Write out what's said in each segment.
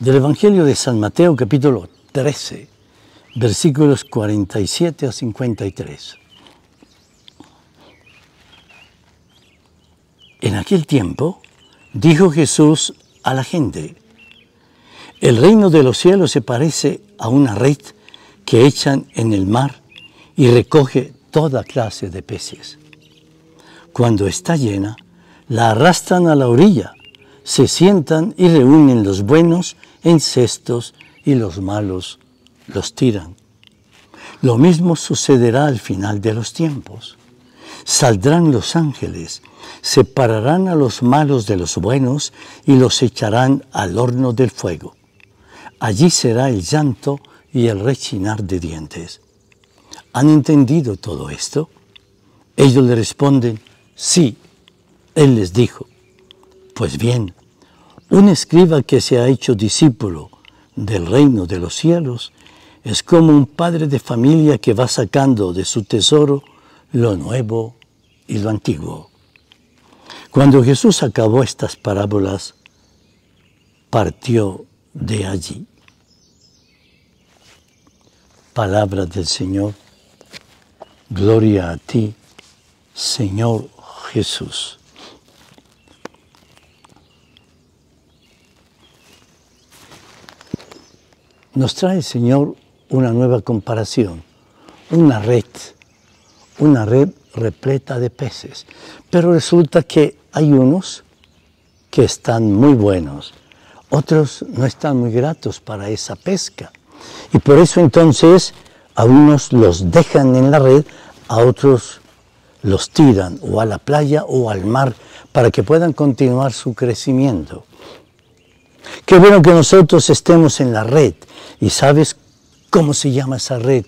del Evangelio de San Mateo capítulo 13, versículos 47 a 53. En aquel tiempo dijo Jesús a la gente, el reino de los cielos se parece a una red que echan en el mar y recoge toda clase de peces. Cuando está llena, la arrastran a la orilla se sientan y reúnen los buenos en cestos y los malos los tiran. Lo mismo sucederá al final de los tiempos. Saldrán los ángeles, separarán a los malos de los buenos y los echarán al horno del fuego. Allí será el llanto y el rechinar de dientes. ¿Han entendido todo esto? Ellos le responden, sí, Él les dijo, pues bien, un escriba que se ha hecho discípulo del reino de los cielos es como un padre de familia que va sacando de su tesoro lo nuevo y lo antiguo. Cuando Jesús acabó estas parábolas, partió de allí. Palabra del Señor, gloria a ti, Señor Jesús. nos trae, el Señor, una nueva comparación, una red, una red repleta de peces. Pero resulta que hay unos que están muy buenos, otros no están muy gratos para esa pesca. Y por eso entonces a unos los dejan en la red, a otros los tiran o a la playa o al mar para que puedan continuar su crecimiento. Qué bueno que nosotros estemos en la red. ¿Y sabes cómo se llama esa red?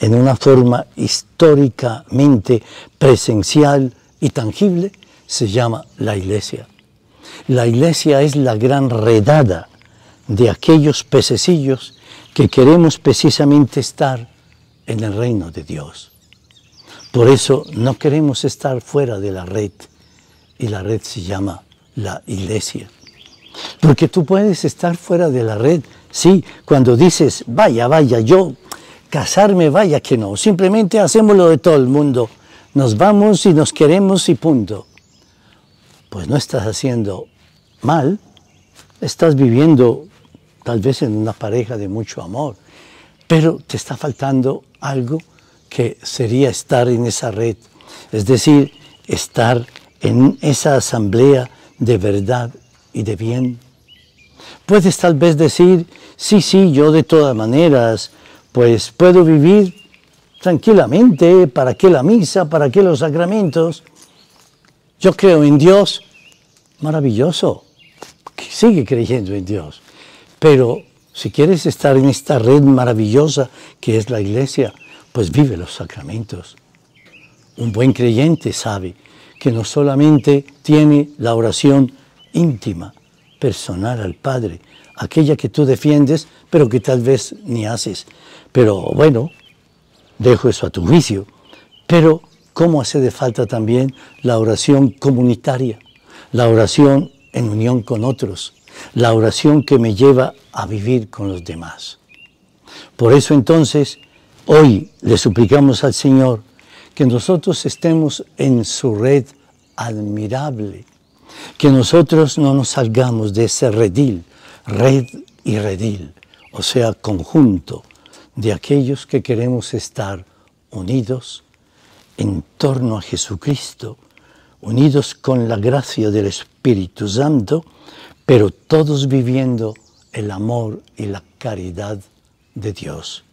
En una forma históricamente presencial y tangible, se llama la iglesia. La iglesia es la gran redada de aquellos pececillos que queremos precisamente estar en el reino de Dios. Por eso no queremos estar fuera de la red y la red se llama la iglesia. Porque tú puedes estar fuera de la red, sí, cuando dices, vaya, vaya, yo casarme, vaya que no, simplemente hacemos lo de todo el mundo, nos vamos y nos queremos y punto. Pues no estás haciendo mal, estás viviendo tal vez en una pareja de mucho amor, pero te está faltando algo que sería estar en esa red, es decir, estar en esa asamblea de verdad y de bien puedes tal vez decir, sí, sí, yo de todas maneras, pues puedo vivir tranquilamente, ¿para qué la misa? ¿Para qué los sacramentos? Yo creo en Dios, maravilloso, sigue creyendo en Dios, pero si quieres estar en esta red maravillosa que es la iglesia, pues vive los sacramentos. Un buen creyente sabe que no solamente tiene la oración íntima, personal al Padre, aquella que tú defiendes, pero que tal vez ni haces. Pero bueno, dejo eso a tu juicio. Pero, ¿cómo hace de falta también la oración comunitaria? La oración en unión con otros, la oración que me lleva a vivir con los demás. Por eso entonces, hoy le suplicamos al Señor que nosotros estemos en su red admirable que nosotros no nos salgamos de ese redil, red y redil, o sea, conjunto de aquellos que queremos estar unidos en torno a Jesucristo, unidos con la gracia del Espíritu Santo, pero todos viviendo el amor y la caridad de Dios.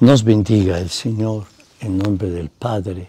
Nos bendiga el Señor en nombre del Padre,